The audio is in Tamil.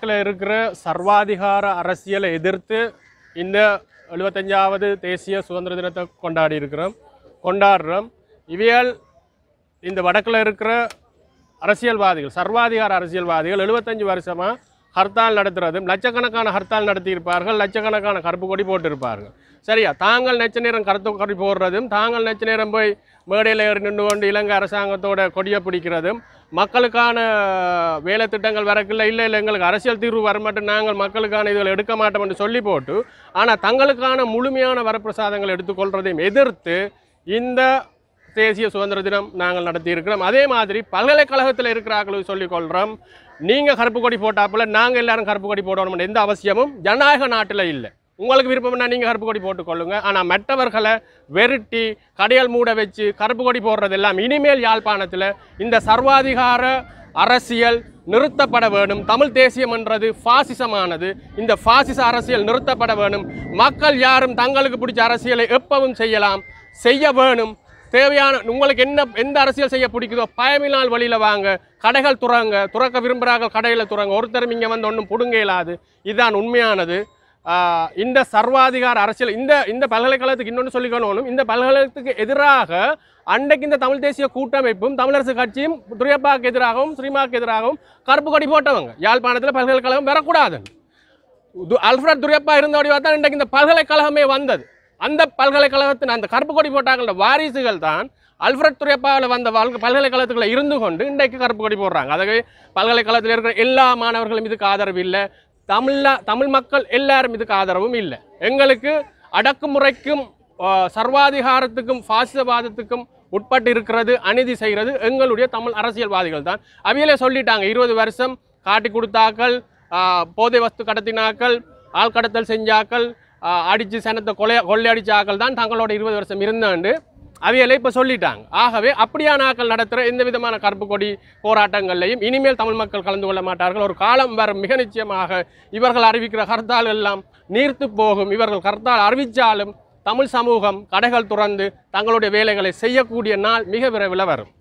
நாட்டில் இருக்கிற சர்வாதிகார அரசியலை எதிர்த்து இந்த எழுபத்தஞ்சாவது தேசிய சுதந்திர தினத்தை கொண்டாடி இருக்கிறோம் கொண்டாடுறோம் இவையால் இந்த வடக்கில் இருக்கிற அரசியல்வாதிகள் சர்வாதிகார அரசியல்வாதிகள் எழுபத்தஞ்சு வருஷமாக ஹர்த்தால் நடத்துகிறதும் லட்சக்கணக்கான ஹர்த்தால் நடத்தியிருப்பார்கள் லட்சக்கணக்கான கருப்பு கொடி போட்டிருப்பார்கள் சரியா தாங்கள் நெச்ச நேரம் கருத்து கொடி போடுறதும் தாங்கள் நெச்ச நேரம் போய் மேடையில் நின்று கொண்டு இலங்கை அரசாங்கத்தோட கொடியை பிடிக்கிறதும் மக்களுக்கான வேலை திட்டங்கள் வரக்கில்லை இல்லை இல்லை எங்களுக்கு அரசியல் தீர்வு வர மாட்டோம் நாங்கள் மக்களுக்கான இதில் எடுக்க மாட்டோம் என்று சொல்லி போட்டு ஆனால் தங்களுக்கான முழுமையான வரப்பிரசாதங்கள் எடுத்துக்கொள்றதையும் எதிர்த்து இந்த தேசிய சுதந்திர தினம் நாங்கள் நடத்தி இருக்கிறோம் அதே மாதிரி பல்கலைக்கழகத்தில் இருக்கிறார்களுக்கு சொல்லிக்கொள்கிறோம் நீங்கள் கருப்பு கொடி போட்டாப்பில் நாங்கள் எல்லாரும் கருப்பு கொடி போடணும்னு எந்த அவசியமும் ஜனநாயக நாட்டில் இல்லை உங்களுக்கு விருப்பம்னா நீங்கள் கருப்பு கொடி போட்டுக்கொள்ளுங்க ஆனால் மற்றவர்களை வெறுட்டி கடையால் மூட வச்சு கருப்பு கொடி போடுறதெல்லாம் இனிமேல் யாழ்ப்பாணத்தில் இந்த சர்வாதிகார அரசியல் நிறுத்தப்பட வேணும் தமிழ் தேசியம் என்றது பாசிசமானது இந்த பாசிச அரசியல் நிறுத்தப்பட வேணும் மக்கள் யாரும் தங்களுக்கு பிடிச்ச அரசியலை எப்பவும் செய்யலாம் செய்ய வேணும் தேவையான உங்களுக்கு என்ன எந்த அரசியல் செய்ய பிடிக்குதோ பயமினால் வழியில் வாங்க கடைகள் துறங்க துறக்க விரும்புகிறார்கள் கடையில் துறங்க ஒருத்தரும் இங்கே வந்து ஒன்றும் பிடுங்க இயலாது இதுதான் உண்மையானது இந்த சர்வாதிகார அரசியல் இந்த இந்த பல்கலைக்கழகத்துக்கு இன்னொன்று சொல்லிக்கணும் இந்த பல்கலைக்கழகத்துக்கு எதிராக அன்றைக்கு இந்த தமிழ் தேசிய கூட்டமைப்பும் தமிழரசு கட்சியும் துரியப்பாவுக்கு எதிராகவும் ஸ்ரீமாவுக்கு எதிராகவும் கருப்பு கொடி போட்டவங்க யாழ்ப்பாணத்தில் பல்கலைக்கழகம் வரக்கூடாதுன்னு அல்ஃபரட் துரியப்பா இருந்த பார்த்தா தான் இன்றைக்கு இந்த பல்கலைக்கழகமே வந்தது அந்த பல்கலைக்கழகத்தின் அந்த கருப்பு கொடி போட்டாங்கள வாரிசுகள் தான் அல்ஃபரட் துறையப்பாவில் வந்த பல்கலைக்கழகத்துக்குள்ளே இருந்து கொண்டு இன்றைக்கு கருப்பு கொடி போடுறாங்க அதாவது பல்கலைக்கழகத்தில் இருக்கிற எல்லா மாணவர்களும் இதுக்கு ஆதரவு இல்லை தமிழ்ல தமிழ் மக்கள் எல்லாரும் இதுக்கு ஆதரவும் இல்லை எங்களுக்கு அடக்குமுறைக்கும் சர்வாதிகாரத்துக்கும் பாசிசவாதத்துக்கும் உட்பட்டு இருக்கிறது அநீதி செய்கிறது எங்களுடைய தமிழ் அரசியல்வாதிகள் தான் அவையிலே சொல்லிட்டாங்க இருபது வருஷம் காட்டி கொடுத்தாக்கள் போதை வஸ்து கடத்தினாக்கள் ஆள் கடத்தல் செஞ்சாக்கள் அடித்து சனத்தை கொலை கொள்ளையடிச்சாக்கள் தான் தங்களோட இருபது வருஷம் இருந்தாண்டு அவைகளை இப்போ சொல்லிட்டாங்க ஆகவே அப்படியானாக்கள் ஆக்கள் நடத்துகிற எந்த விதமான கருப்பு கொடி போராட்டங்கள்லையும் இனிமேல் தமிழ் மக்கள் கலந்து கொள்ள மாட்டார்கள் ஒரு காலம் வரும் மிக நிச்சயமாக இவர்கள் அறிவிக்கிற கருத்தால் எல்லாம் நீர்த்து போகும் இவர்கள் கருத்தால் அறிவித்தாலும் தமிழ் சமூகம் கடைகள் துறந்து தங்களுடைய வேலைகளை செய்யக்கூடிய நாள் மிக விரைவில் வரும்